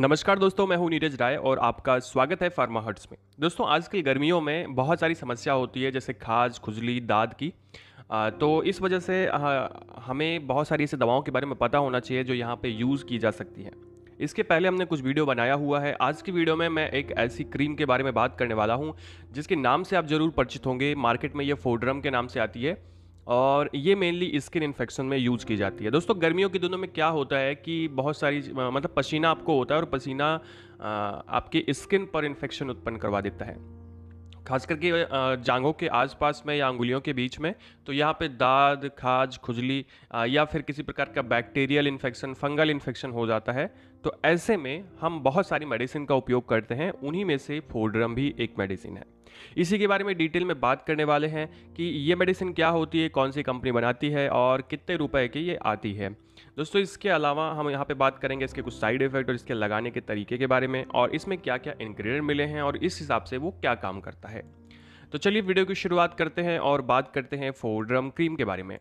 नमस्कार दोस्तों मैं हूं नीरज राय और आपका स्वागत है फार्मा हट्स में दोस्तों आजकल गर्मियों में बहुत सारी समस्या होती है जैसे खाज खुजली दाद की तो इस वजह से हमें बहुत सारी ऐसी दवाओं के बारे में पता होना चाहिए जो यहाँ पे यूज़ की जा सकती है इसके पहले हमने कुछ वीडियो बनाया हुआ है आज की वीडियो में मैं एक ऐसी क्रीम के बारे में बात करने वाला हूँ जिसके नाम से आप ज़रूर परिचित होंगे मार्केट में ये फोड्रम के नाम से आती है और ये मेनली स्किन इन्फेक्शन में यूज़ की जाती है दोस्तों गर्मियों के दिनों में क्या होता है कि बहुत सारी मतलब पसीना आपको होता है और पसीना आपके स्किन पर इन्फेक्शन उत्पन्न करवा देता है खास करके जांघों के आसपास में या अंगुलियों के बीच में तो यहाँ पे दाद खाज खुजली या फिर किसी प्रकार का बैक्टीरियल इन्फेक्शन फंगल इन्फेक्शन हो जाता है तो ऐसे में हम बहुत सारी मेडिसिन का उपयोग करते हैं उन्हीं में से फोड्रम भी एक मेडिसिन है इसी के बारे में डिटेल में बात करने वाले हैं कि ये मेडिसिन क्या होती है कौन सी कंपनी बनाती है और कितने रुपए की ये आती है दोस्तों इसके अलावा हम यहाँ पे बात करेंगे इसके कुछ साइड इफेक्ट और इसके लगाने के तरीके के बारे में और इसमें क्या क्या इन्ग्रीडियंट मिले हैं और इस हिसाब से वो क्या काम करता है तो चलिए वीडियो की शुरुआत करते हैं और बात करते हैं फोड्रम क्रीम के बारे में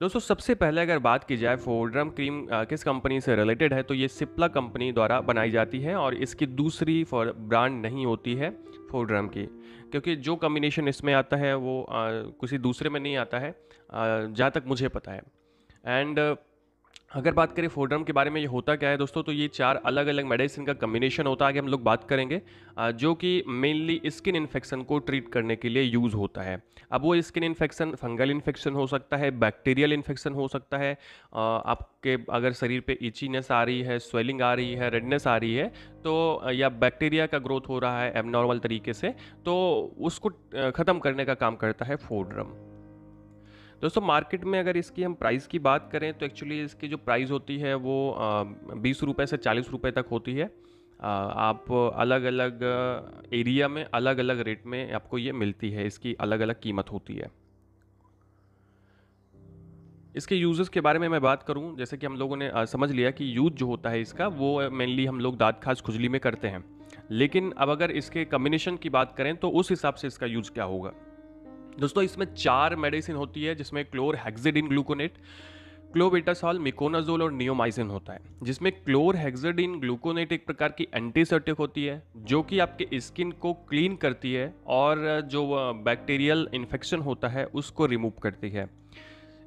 दोस्तों सबसे पहले अगर बात की जाए फोड्रम क्रीम किस कंपनी से रिलेटेड है तो ये सिप्ला कंपनी द्वारा बनाई जाती है और इसकी दूसरी ब्रांड नहीं होती है फोर ड्रम की क्योंकि जो कम्बिनेशन इसमें आता है वो किसी दूसरे में नहीं आता है जहाँ तक मुझे पता है एंड अगर बात करें फोड्रम के बारे में ये होता क्या है दोस्तों तो ये चार अलग अलग मेडिसिन का कम्बिनेशन होता है आगे हम लोग बात करेंगे जो कि मेनली स्किन इन्फेक्शन को ट्रीट करने के लिए यूज़ होता है अब वो स्किन इन्फेक्शन फंगल इन्फेक्शन हो सकता है बैक्टीरियल इन्फेक्शन हो सकता है आपके अगर शरीर पे इचीनेस आ रही है स्वेलिंग आ रही है रेडनेस आ रही है तो या बैक्टीरिया का ग्रोथ हो रहा है एबनॉर्मल तरीके से तो उसको ख़त्म करने का काम करता है फोड्रम दोस्तों मार्केट में अगर इसकी हम प्राइस की बात करें तो एक्चुअली इसकी जो प्राइस होती है वो बीस रुपये से चालीस रुपये तक होती है आप अलग अलग एरिया में अलग अलग रेट में आपको ये मिलती है इसकी अलग अलग कीमत होती है इसके यूज़ के बारे में मैं बात करूं जैसे कि हम लोगों ने समझ लिया कि यूज जो होता है इसका वो मेनली हम लोग दाँत खास खुजली में करते हैं लेकिन अब अगर इसके कम्बिनेशन की बात करें तो उस हिसाब से इसका यूज क्या होगा दोस्तों इसमें चार मेडिसिन होती है जिसमें chlorhexidine gluconate clobetasol miconazole और नियोमाइसिन होता है जिसमें क्लोर हेक्जेडिन ग्लूकोनेट एक प्रकार की एंटीसेप्टिक होती है जो कि आपके स्किन को क्लीन करती है और जो बैक्टीरियल इन्फेक्शन होता है उसको रिमूव करती है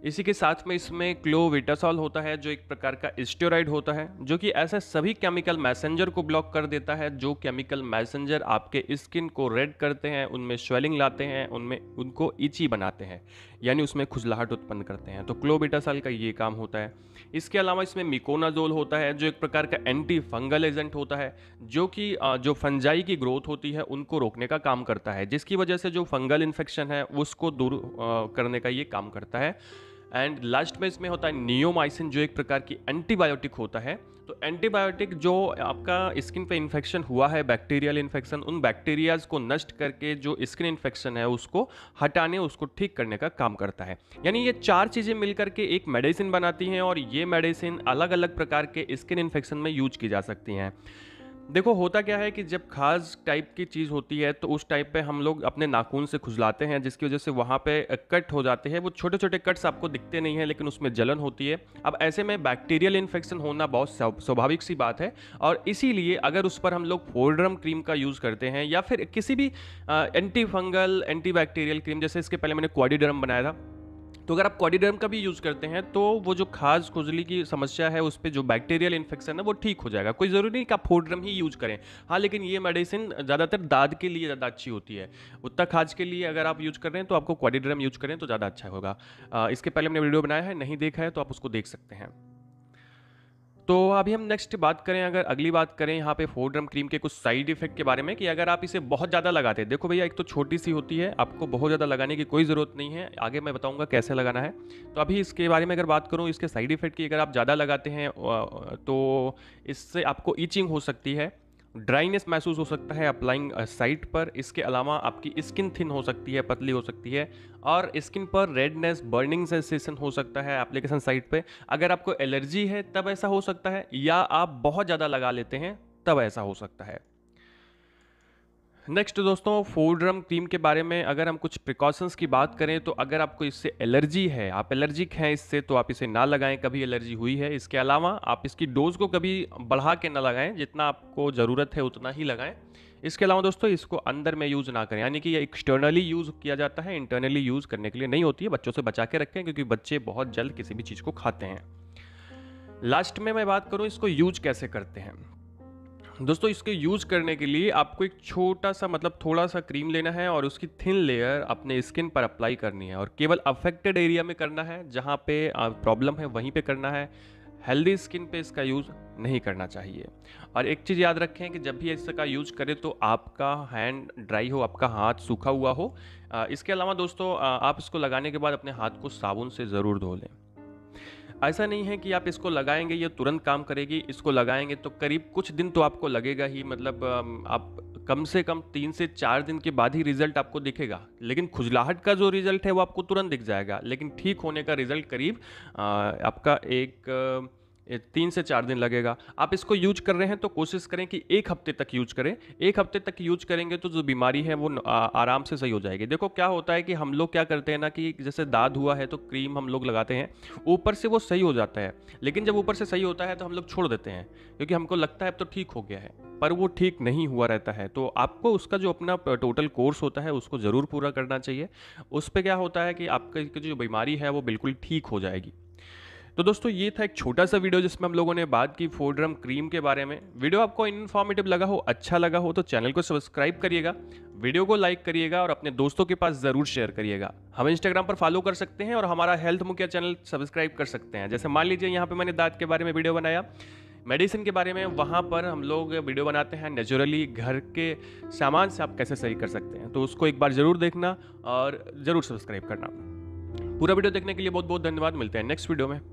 इसी के साथ में इसमें क्लोविटासॉल होता है जो एक प्रकार का स्टेराइड होता है जो कि ऐसे सभी केमिकल मैसेंजर को ब्लॉक कर देता है जो केमिकल मैसेंजर आपके स्किन को रेड करते हैं उनमें स्वेलिंग लाते हैं उनमें उनको इची बनाते हैं यानी उसमें खुजलाहट उत्पन्न करते हैं तो क्लोविटासॉल का ये काम होता है इसके अलावा इसमें मिकोनाजोल होता है जो एक प्रकार का एंटी फंगल एजेंट होता है जो कि जो फंजाई की ग्रोथ होती है उनको रोकने का काम करता है जिसकी वजह से जो फंगल इन्फेक्शन है उसको दूर करने का ये काम करता है एंड लास्ट में इसमें होता है नियोमाइसिन जो एक प्रकार की एंटीबायोटिक होता है तो एंटीबायोटिक जो आपका स्किन पे इन्फेक्शन हुआ है बैक्टीरियल इन्फेक्शन उन बैक्टीरियाज को नष्ट करके जो स्किन इन्फेक्शन है उसको हटाने उसको ठीक करने का काम करता है यानी ये चार चीज़ें मिलकर के एक मेडिसिन बनाती हैं और ये मेडिसिन अलग अलग प्रकार के स्किन इन्फेक्शन में यूज की जा सकती हैं देखो होता क्या है कि जब खास टाइप की चीज़ होती है तो उस टाइप पे हम लोग अपने नाखून से खुजलाते हैं जिसकी वजह से वहाँ पे कट हो जाते हैं वो छोटे छोटे कट्स आपको दिखते नहीं हैं लेकिन उसमें जलन होती है अब ऐसे में बैक्टीरियल इन्फेक्शन होना बहुत स्वाभाविक सी बात है और इसीलिए अगर उस पर हम लोग फोल्ड्रम क्रीम का यूज़ करते हैं या फिर किसी भी anti fungal anti bacterial cream जैसे इसके पहले मैंने क्वाडीडरम बनाया था तो अगर आप कॉडीडर्म का भी यूज़ करते हैं तो वो जो खास खुजली की समस्या है उस पर जो बैक्टीरियल इन्फेक्शन है वो ठीक हो जाएगा कोई ज़रूरी नहीं कि आप फोड्रम ही यूज़ करें हाँ लेकिन ये मेडिसिन ज़्यादातर दाद के लिए ज़्यादा अच्छी होती है उत्तर खाज के लिए अगर आप यूज़ कर रहे हैं तो आपको क्वाडिड्रम यूज करें तो ज़्यादा अच्छा होगा इसके पहले हमने वीडियो बनाया है नहीं देखा है तो आप उसको देख सकते हैं तो अभी हम नेक्स्ट बात करें अगर अगली बात करें यहाँ पे फोर ड्रम क्रीम के कुछ साइड इफेक्ट के बारे में कि अगर आप इसे बहुत ज़्यादा लगाते हैं देखो भैया एक तो छोटी सी होती है आपको बहुत ज़्यादा लगाने की कोई ज़रूरत नहीं है आगे मैं बताऊँगा कैसे लगाना है तो अभी इसके बारे में अगर बात करूँ इसके साइड इफेक्ट की अगर आप ज़्यादा लगाते हैं तो इससे आपको ईचिंग हो सकती है ड्राइनेस महसूस हो सकता है अप्लाइंग साइट पर इसके अलावा आपकी स्किन थिन हो सकती है पतली हो सकती है और स्किन पर रेडनेस बर्निंग सेंसेशन हो सकता है एप्लीकेशन साइट पे अगर आपको एलर्जी है तब ऐसा हो सकता है या आप बहुत ज़्यादा लगा लेते हैं तब ऐसा हो सकता है नेक्स्ट दोस्तों फूड ड्रम क्रीम के बारे में अगर हम कुछ प्रिकॉशंस की बात करें तो अगर आपको इससे एलर्जी है आप एलर्जिक हैं इससे तो आप इसे ना लगाएं कभी एलर्जी हुई है इसके अलावा आप इसकी डोज़ को कभी बढ़ा के ना लगाएं जितना आपको ज़रूरत है उतना ही लगाएं इसके अलावा दोस्तों इसको अंदर में यूज़ ना करें यानी कि यह एक्सटर्नली यूज़ किया जाता है इंटरनली यूज़ करने के लिए नहीं होती है बच्चों से बचा के रखें क्योंकि बच्चे बहुत जल्द किसी भी चीज़ को खाते हैं लास्ट में मैं बात करूँ इसको यूज कैसे करते हैं दोस्तों इसके यूज़ करने के लिए आपको एक छोटा सा मतलब थोड़ा सा क्रीम लेना है और उसकी थिन लेयर अपने स्किन पर अप्लाई करनी है और केवल अफेक्टेड एरिया में करना है जहाँ पे प्रॉब्लम है वहीं पे करना है हेल्दी स्किन पे इसका यूज़ नहीं करना चाहिए और एक चीज़ याद रखें कि जब भी इसका यूज करें तो आपका हैंड ड्राई हो आपका हाथ सूखा हुआ हो इसके अलावा दोस्तों आप इसको लगाने के बाद अपने हाथ को साबुन से ज़रूर धो लें ऐसा नहीं है कि आप इसको लगाएंगे ये तुरंत काम करेगी इसको लगाएंगे तो करीब कुछ दिन तो आपको लगेगा ही मतलब आप कम से कम तीन से चार दिन के बाद ही रिजल्ट आपको दिखेगा लेकिन खुजलाहट का जो रिजल्ट है वो आपको तुरंत दिख जाएगा लेकिन ठीक होने का रिजल्ट करीब आपका एक तीन से चार दिन लगेगा आप इसको यूज कर रहे हैं तो कोशिश करें कि एक हफ्ते तक यूज करें एक हफ्ते तक यूज करेंगे तो जो बीमारी है वो आराम से सही हो जाएगी देखो क्या होता है कि हम लोग क्या करते हैं ना कि जैसे दाद हुआ है तो क्रीम हम लोग लगाते हैं ऊपर से वो सही हो जाता है लेकिन जब ऊपर से सही होता है तो हम लोग छोड़ देते हैं क्योंकि हमको लगता है अब तो ठीक हो गया है पर वो ठीक नहीं हुआ रहता है तो आपको उसका जो अपना टोटल कोर्स होता है उसको ज़रूर पूरा करना चाहिए उस पर क्या होता है कि आपकी जो बीमारी है वो बिल्कुल ठीक हो जाएगी तो दोस्तों ये था एक छोटा सा वीडियो जिसमें हम लोगों ने बात की फोड्रम क्रीम के बारे में वीडियो आपको इन्फॉर्मेटिव लगा हो अच्छा लगा हो तो चैनल को सब्सक्राइब करिएगा वीडियो को लाइक करिएगा और अपने दोस्तों के पास ज़रूर शेयर करिएगा हम इंस्टाग्राम पर फॉलो कर सकते हैं और हमारा हेल्थ मुखिया चैनल सब्सक्राइब कर सकते हैं जैसे मान लीजिए यहाँ पर मैंने दाँत के बारे में वीडियो बनाया मेडिसिन के बारे में वहाँ पर हम लोग वीडियो बनाते हैं नेचुरली घर के सामान से आप कैसे सही कर सकते हैं तो उसको एक बार ज़रूर देखना और ज़रूर सब्सक्राइब करना पूरा वीडियो देखने के लिए बहुत बहुत धन्यवाद मिलते हैं नेक्स्ट वीडियो में